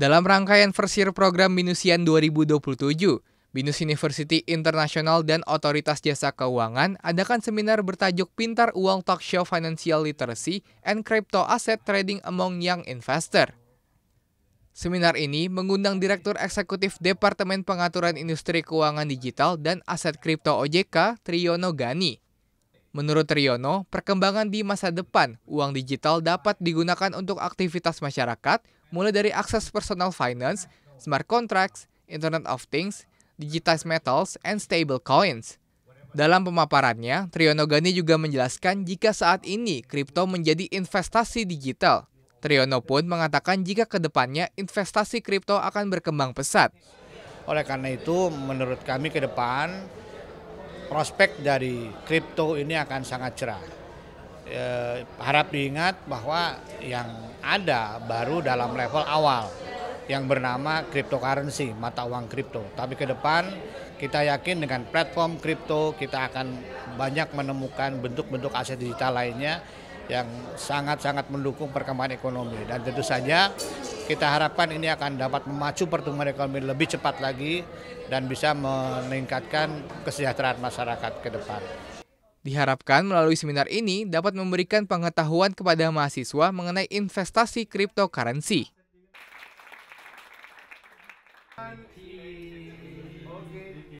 Dalam rangkaian versir program Minusian 2027, Binus University International dan Otoritas Jasa Keuangan adakan seminar bertajuk Pintar Uang Talk Show Financial Literacy and Crypto Asset Trading Among Young Investor. Seminar ini mengundang Direktur Eksekutif Departemen Pengaturan Industri Keuangan Digital dan Aset Kripto OJK, Triyono Gani, Menurut Triyono, perkembangan di masa depan, uang digital dapat digunakan untuk aktivitas masyarakat, mulai dari akses personal finance, smart contracts, Internet of Things, digitized metals, and stable coins. Dalam pemaparannya, Triyono Gani juga menjelaskan jika saat ini kripto menjadi investasi digital. Triyono pun mengatakan jika kedepannya investasi kripto akan berkembang pesat. Oleh karena itu, menurut kami ke depan prospek dari kripto ini akan sangat cerah. E, harap diingat bahwa yang ada baru dalam level awal yang bernama cryptocurrency, mata uang kripto. Tapi ke depan kita yakin dengan platform kripto kita akan banyak menemukan bentuk-bentuk aset digital lainnya yang sangat-sangat mendukung perkembangan ekonomi dan tentu saja kita harapkan ini akan dapat memacu pertumbuhan ekonomi lebih cepat lagi dan bisa meningkatkan kesejahteraan masyarakat ke depan. Diharapkan melalui seminar ini dapat memberikan pengetahuan kepada mahasiswa mengenai investasi cryptocurrency.